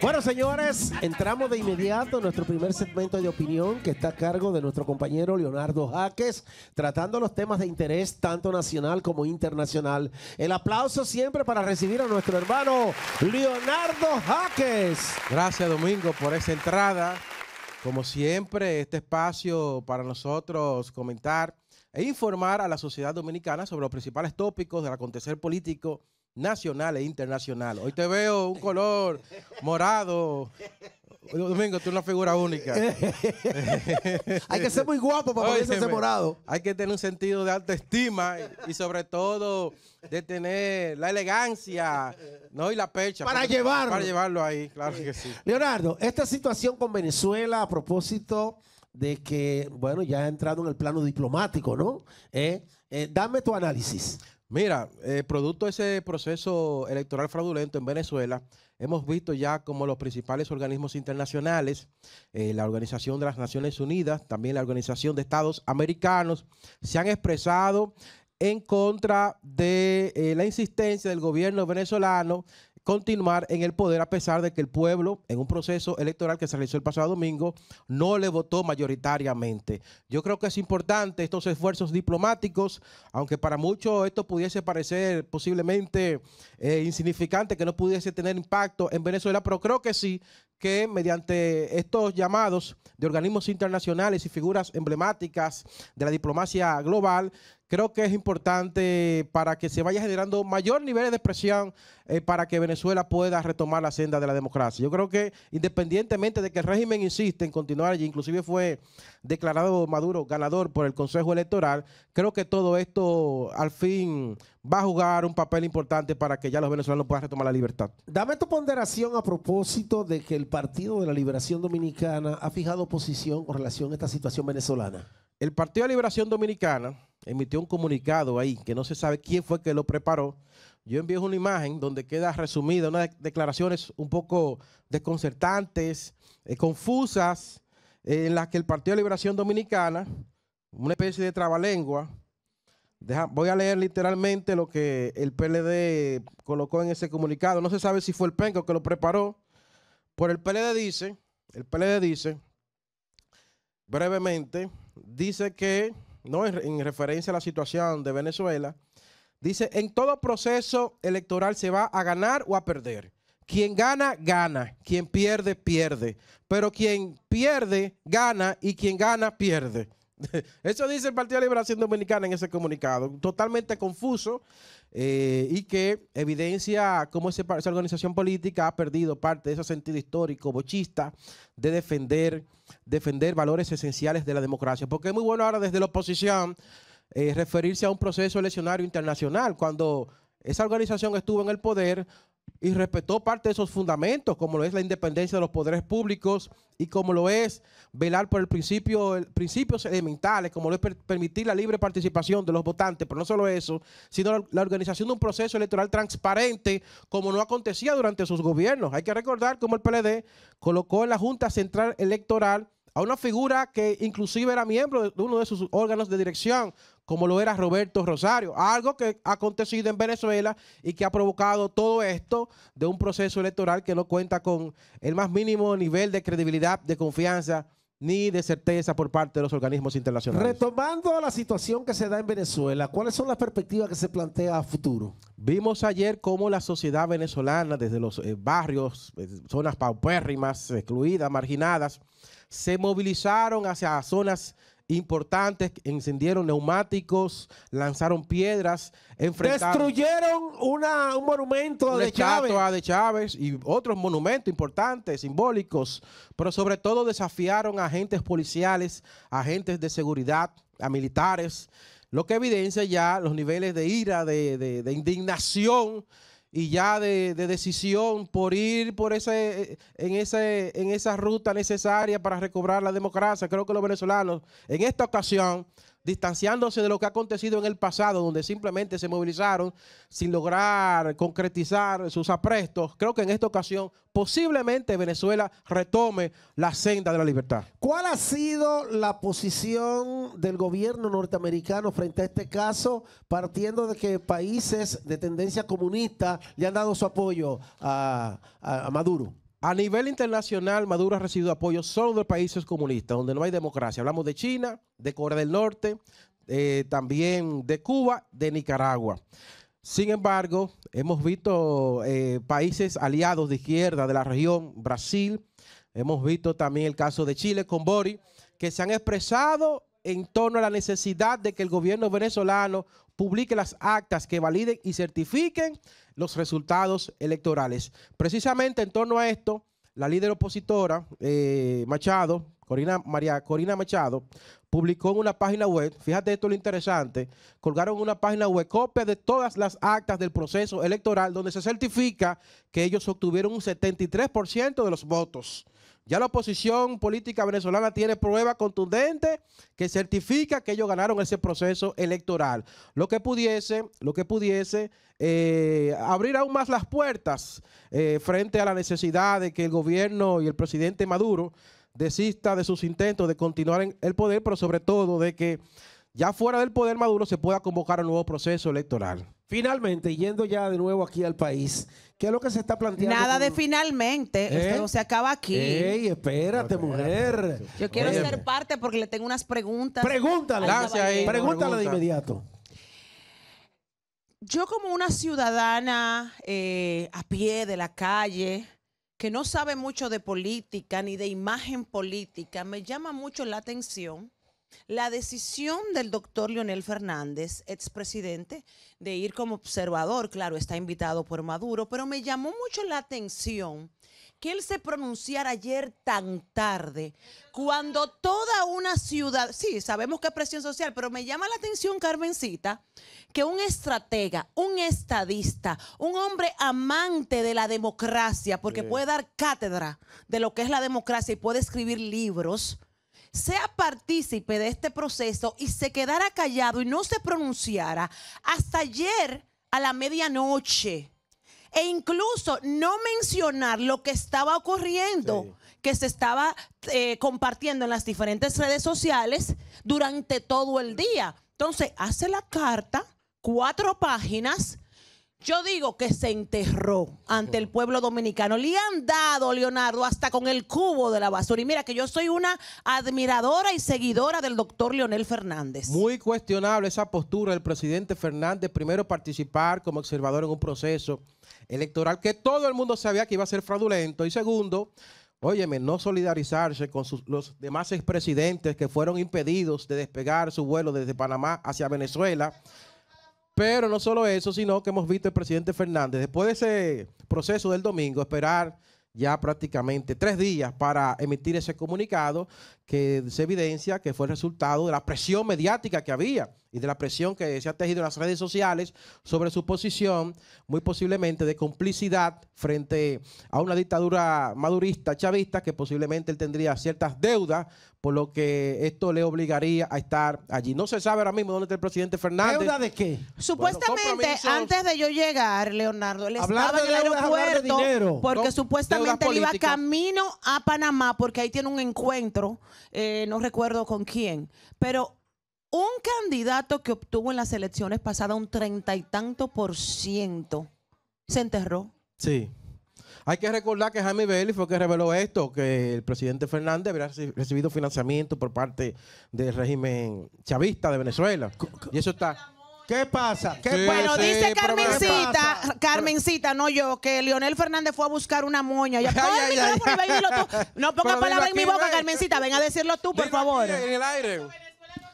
Bueno, señores, entramos de inmediato en nuestro primer segmento de opinión que está a cargo de nuestro compañero Leonardo Jaques, tratando los temas de interés tanto nacional como internacional. El aplauso siempre para recibir a nuestro hermano Leonardo Jaques. Gracias, Domingo, por esa entrada. Como siempre, este espacio para nosotros comentar e informar a la sociedad dominicana sobre los principales tópicos del acontecer político nacional e internacional. Hoy te veo un color morado. Domingo, tú eres una figura única. hay que ser muy guapo para poder ser morado. Hay que tener un sentido de alta estima y, sobre todo de tener la elegancia ¿no? y la pecha Para llevarlo. Para llevarlo ahí, claro que sí. Leonardo, esta situación con Venezuela a propósito de que, bueno, ya ha entrado en el plano diplomático, ¿no? Eh, eh, dame tu análisis. Mira, eh, producto de ese proceso electoral fraudulento en Venezuela, hemos visto ya como los principales organismos internacionales, eh, la Organización de las Naciones Unidas, también la Organización de Estados Americanos, se han expresado en contra de eh, la insistencia del gobierno venezolano continuar en el poder a pesar de que el pueblo, en un proceso electoral que se realizó el pasado domingo, no le votó mayoritariamente. Yo creo que es importante estos esfuerzos diplomáticos, aunque para muchos esto pudiese parecer posiblemente eh, insignificante, que no pudiese tener impacto en Venezuela, pero creo que sí que mediante estos llamados de organismos internacionales y figuras emblemáticas de la diplomacia global, creo que es importante para que se vaya generando mayor nivel de presión eh, para que Venezuela pueda retomar la senda de la democracia. Yo creo que independientemente de que el régimen insiste en continuar y inclusive fue declarado Maduro ganador por el Consejo Electoral, creo que todo esto al fin va a jugar un papel importante para que ya los venezolanos puedan retomar la libertad. Dame tu ponderación a propósito de que el Partido de la Liberación Dominicana ha fijado posición con relación a esta situación venezolana? El Partido de la Liberación Dominicana emitió un comunicado ahí que no se sabe quién fue que lo preparó. Yo envío una imagen donde queda resumida unas declaraciones un poco desconcertantes, eh, confusas, eh, en las que el Partido de la Liberación Dominicana, una especie de trabalengua, Deja, voy a leer literalmente lo que el PLD colocó en ese comunicado. No se sabe si fue el PENCO que lo preparó, por el PLD dice, el PLD dice, brevemente, dice que, no en referencia a la situación de Venezuela, dice, en todo proceso electoral se va a ganar o a perder. Quien gana, gana. Quien pierde, pierde. Pero quien pierde, gana. Y quien gana, pierde. Eso dice el Partido de Liberación Dominicana en ese comunicado, totalmente confuso eh, y que evidencia cómo esa organización política ha perdido parte de ese sentido histórico bochista de defender, defender valores esenciales de la democracia. Porque es muy bueno ahora desde la oposición eh, referirse a un proceso eleccionario internacional cuando esa organización estuvo en el poder, y respetó parte de esos fundamentos, como lo es la independencia de los poderes públicos y como lo es velar por el principio, principios elementales, como lo es permitir la libre participación de los votantes, pero no solo eso, sino la, la, organización de un proceso electoral transparente, como no acontecía durante sus gobiernos. Hay que recordar cómo el PLD colocó en la Junta Central Electoral a una figura que inclusive era miembro de uno de sus órganos de dirección, como lo era Roberto Rosario, algo que ha acontecido en Venezuela y que ha provocado todo esto de un proceso electoral que no cuenta con el más mínimo nivel de credibilidad, de confianza ni de certeza por parte de los organismos internacionales. Retomando la situación que se da en Venezuela, ¿cuáles son las perspectivas que se plantea a futuro? Vimos ayer cómo la sociedad venezolana, desde los eh, barrios, eh, zonas paupérrimas, excluidas, marginadas, se movilizaron hacia zonas importantes, encendieron neumáticos, lanzaron piedras, enfrentaron... Destruyeron un monumento de Chávez. de Chávez y otros monumentos importantes, simbólicos, pero sobre todo desafiaron a agentes policiales, agentes de seguridad, a militares, lo que evidencia ya los niveles de ira, de indignación y ya de, decisión por ir por ese en ese en esa ruta necesaria para recobrar la democracia. Creo que los venezolanos en esta ocasión distanciándose de lo que ha acontecido en el pasado, donde simplemente se movilizaron sin lograr concretizar sus aprestos. Creo que en esta ocasión posiblemente Venezuela retome la senda de la libertad. ¿Cuál ha sido la posición del gobierno norteamericano frente a este caso, partiendo de que países de tendencia comunista le han dado su apoyo a, Maduro? A nivel internacional, Maduro ha recibido apoyo solo de países comunistas, donde no hay democracia. Hablamos de China, de Corea del Norte, eh, también de Cuba, de Nicaragua. Sin embargo, hemos visto eh, países aliados de izquierda de la región, Brasil, hemos visto también el caso de Chile con Bori, que se han expresado en torno a la necesidad de que el gobierno venezolano publique las actas que validen y certifiquen los resultados electorales. Precisamente en torno a esto, la líder opositora eh, Machado, Corina, María Corina Machado, publicó en una página web, fíjate esto lo interesante, colgaron una página web copia de todas las actas del proceso electoral donde se certifica que ellos obtuvieron un 73% de los votos. Ya la oposición política venezolana tiene pruebas contundentes que certifica que ellos ganaron ese proceso electoral. Lo que pudiese, lo que pudiese eh, abrir aún más las puertas eh, frente a la necesidad de que el gobierno y el presidente Maduro desista de sus intentos de continuar en el poder, pero sobre todo de que ya fuera del poder Maduro se pueda convocar un nuevo proceso electoral. Finalmente, yendo ya de nuevo aquí al país, ¿qué es lo que se está planteando? Nada de finalmente, esto ¿Eh? se acaba aquí. Ey, espérate, mujer. Yo quiero ser parte porque le tengo unas preguntas. Pregúntale, ahí. pregúntale de inmediato. Yo como una ciudadana eh, a pie de la calle, que no sabe mucho de política ni de imagen política, me llama mucho la atención la decisión del doctor Leonel Fernández, expresidente, de ir como observador, claro, está invitado por Maduro, pero me llamó mucho la atención que él se pronunciara ayer tan tarde, cuando toda una ciudad, sí, sabemos que es presión social, pero me llama la atención, Carmencita, que un estratega, un estadista, un hombre amante de la democracia, porque puede dar cátedra de lo que es la democracia y puede escribir libros, sea partícipe de este proceso y se quedara callado y no se pronunciara hasta ayer a la medianoche e incluso no mencionar lo que estaba ocurriendo, que se estaba eh, compartiendo en las diferentes redes sociales durante todo el día. Entonces, hace la carta, cuatro páginas, yo digo que se enterró ante el pueblo dominicano. Le han dado, Leonardo, hasta con el cubo de la basura. Y mira que yo soy una admiradora y seguidora del doctor Leonel Fernández. Muy cuestionable esa postura del presidente Fernández, primero participar como observador en un proceso electoral que todo el mundo sabía que iba a ser fraudulento. Y segundo, óyeme, no solidarizarse con los demás expresidentes que fueron impedidos de despegar su vuelo desde Panamá hacia Venezuela pero no solo eso, sino que hemos visto el presidente Fernández, después de ese proceso del domingo, esperar ya prácticamente tres días para emitir ese comunicado que se evidencia que fue el resultado de la presión mediática que había y de la presión que se ha tejido en las redes sociales sobre su posición, muy posiblemente de complicidad frente a una dictadura madurista, chavista, que posiblemente él tendría ciertas deudas, por lo que esto le obligaría a estar allí. No se sabe ahora mismo dónde está el presidente Fernández. ¿Deuda de qué? Supuestamente, antes de yo llegar, Leonardo, él estaba en el aeropuerto porque supuestamente él iba camino a Panamá porque ahí tiene un encuentro eh, no recuerdo con quién, pero un candidato que obtuvo en las elecciones pasadas un treinta y tanto por ciento se enterró. Sí. Hay que recordar que Jaime Bailey fue que reveló esto, que el presidente Fernández había recibido financiamiento por parte del régimen chavista de Venezuela. Y eso está... ¿Qué pasa? bueno, dice Carmencita, Carmencita, no yo, que Leonel Fernández fue a buscar una moña. Ya, el micrófono y No pongas palabras en mi boca, Carmencita, ven a decirlo tú, por favor. en el aire.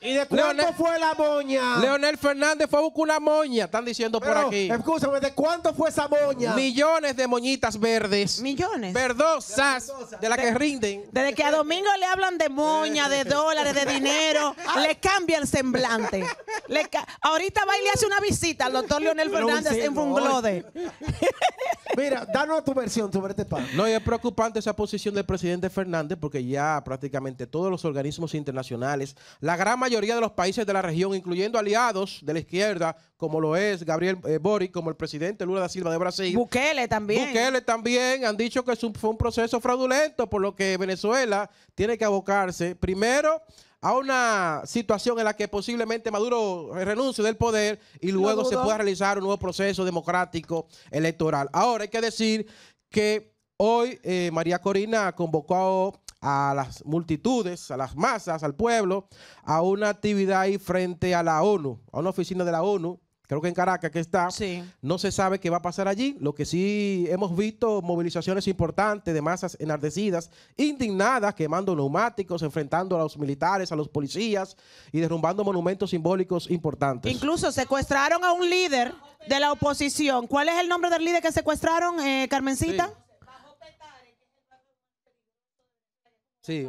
¿Y de cuánto fue la moña? Leonel Fernández fue a buscar una moña, están diciendo por aquí. Escúchame, ¿de cuánto fue esa moña? Millones de moñitas verdes. Millones. Verdosas, de, la las que rinden. Desde que a Domingo le hablan de moña, de dólares, de dinero, le cambia el semblante. Ahorita va y le hace una visita al doctor Leonel Fernández en Funglode. Mira, danos tu versión sobre este pan. No, es preocupante esa posición del presidente Fernández porque ya prácticamente todos los organismos internacionales, la gran mayoría de los países de la región, incluyendo aliados de la izquierda, como lo es Gabriel eh, Boric, como el presidente Lula da Silva de Brasil. Bukele también. Bukele también han dicho que es fue un proceso fraudulento, por lo que Venezuela tiene que abocarse primero a una situación en la que posiblemente Maduro renuncie del poder y luego se pueda realizar un nuevo proceso democrático electoral. Ahora hay que decir que hoy eh, María Corina convocó a las multitudes, a las masas, al pueblo, a una actividad ahí frente a la ONU, a una oficina de la ONU, creo que en Caracas que está. No se sabe qué va a pasar allí. Lo que sí hemos visto, movilizaciones importantes de masas enardecidas, indignadas, quemando neumáticos, enfrentando a los militares, a los policías y derrumbando monumentos simbólicos importantes. Incluso secuestraron a un líder de la oposición. ¿Cuál es el nombre del líder que secuestraron, eh, Carmencita? Sí. sí.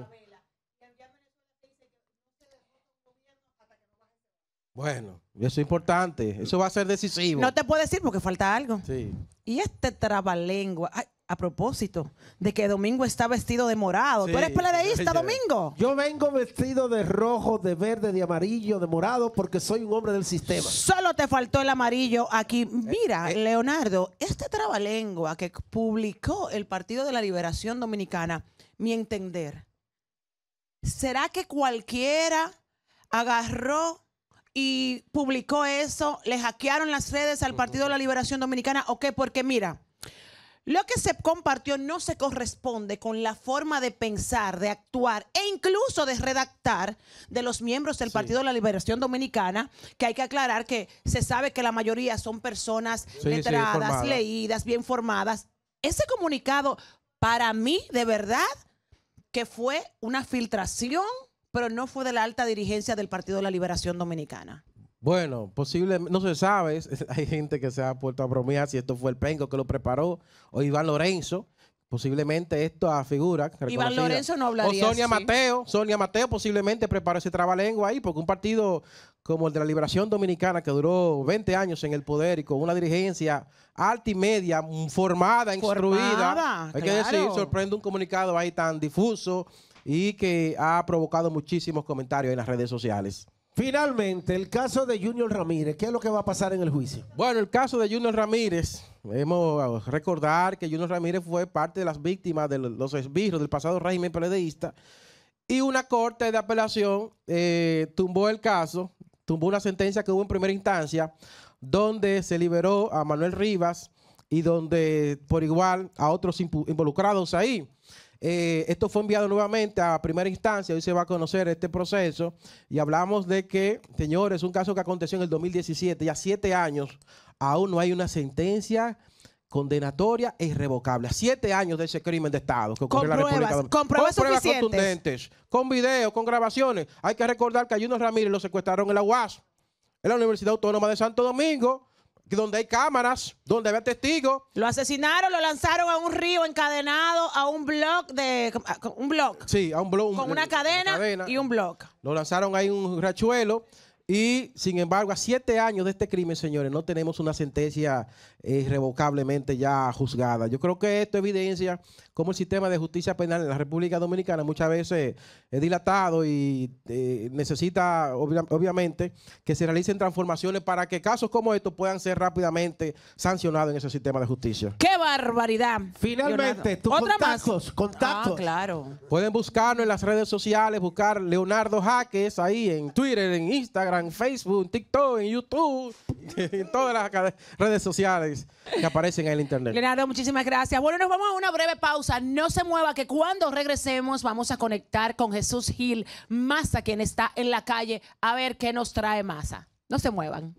Bueno, eso es importante. Eso va a ser decisivo. No te puedo decir porque falta algo. Sí. Y este trabalengua. a propósito de que Domingo está vestido de morado. ¿Tú eres peledeísta, Domingo? Yo vengo vestido de rojo, de verde, de amarillo, de morado, porque soy un hombre del sistema. Solo te faltó el amarillo aquí. Eh, Mira, eh. Leonardo, este trabalengua que publicó el Partido de la Liberación Dominicana, mi entender, ¿será que cualquiera agarró y publicó eso, le hackearon las redes al Partido de la Liberación Dominicana o qué, porque mira, lo que se compartió no se corresponde con la forma de pensar, de actuar e incluso de redactar de los miembros del Partido de la Liberación Dominicana, que hay que aclarar que se sabe que la mayoría son personas letradas, leídas, bien formadas. Ese comunicado, para mí, de verdad, que fue una filtración pero no fue de la alta dirigencia del Partido de la Liberación Dominicana. Bueno, posiblemente, no se sabe, hay gente que se ha puesto a bromear si esto fue el pengo que lo preparó o Iván Lorenzo, posiblemente a figura. Iván Lorenzo no hablaría O Sonia Mateo, Sonia Mateo posiblemente preparó ese trabalengua ahí, porque un partido como el de la Liberación Dominicana que duró 20 años en el poder y con una dirigencia alta y media, mm, formada, instruida. Hay que decir, sorprende un comunicado ahí tan difuso, y que ha provocado muchísimos comentarios en las redes sociales. Finalmente, el caso de Junior Ramírez, ¿qué es lo que va a pasar en el juicio? Bueno, el caso de Junior Ramírez, debemos ah, recordar que Junior Ramírez fue parte de las víctimas de los esbirros del pasado régimen peledeísta y una corte de apelación eh, tumbó el caso, tumbó una sentencia que hubo en primera instancia donde se liberó a Manuel Rivas y donde por igual a otros involucrados ahí. Eh, esto fue enviado nuevamente a primera instancia, hoy se va a conocer este proceso y hablamos de que, señores, un caso que aconteció en el 2017, ya siete años, aún no hay una sentencia condenatoria e irrevocable. Siete años de ese crimen de Estado que ocurrió la República Con pruebas, con contundentes, con videos, con grabaciones. Hay que recordar que a Ramírez lo secuestraron en la UAS, en la Universidad Autónoma de Santo Domingo, donde hay cámaras, donde había testigos. Lo asesinaron, lo lanzaron a un río encadenado, a un blog de un blog. Sí, a un blog. Con una, cadena y un blog. Lo lanzaron ahí un rachuelo. Y sin embargo, a siete años de este crimen, señores, no tenemos una sentencia eh, irrevocablemente ya juzgada. Yo creo que esto evidencia cómo el sistema de justicia penal en la República Dominicana muchas veces es dilatado y eh, necesita, obviamente, que se realicen transformaciones para que casos como estos puedan ser rápidamente sancionados en ese sistema de justicia. ¡Qué barbaridad! Finalmente, tus contactos, Ah, claro. Pueden buscarnos en las redes sociales, buscar Leonardo Jaques ahí en Twitter, en Instagram en Facebook, TikTok, en YouTube, en todas las redes sociales que aparecen en el Internet. Leonardo, muchísimas gracias. Bueno, nos vamos a una breve pausa. No se mueva que cuando regresemos vamos a conectar con Jesús Gil Massa, quien está en la calle, a ver qué nos trae Massa. No se muevan.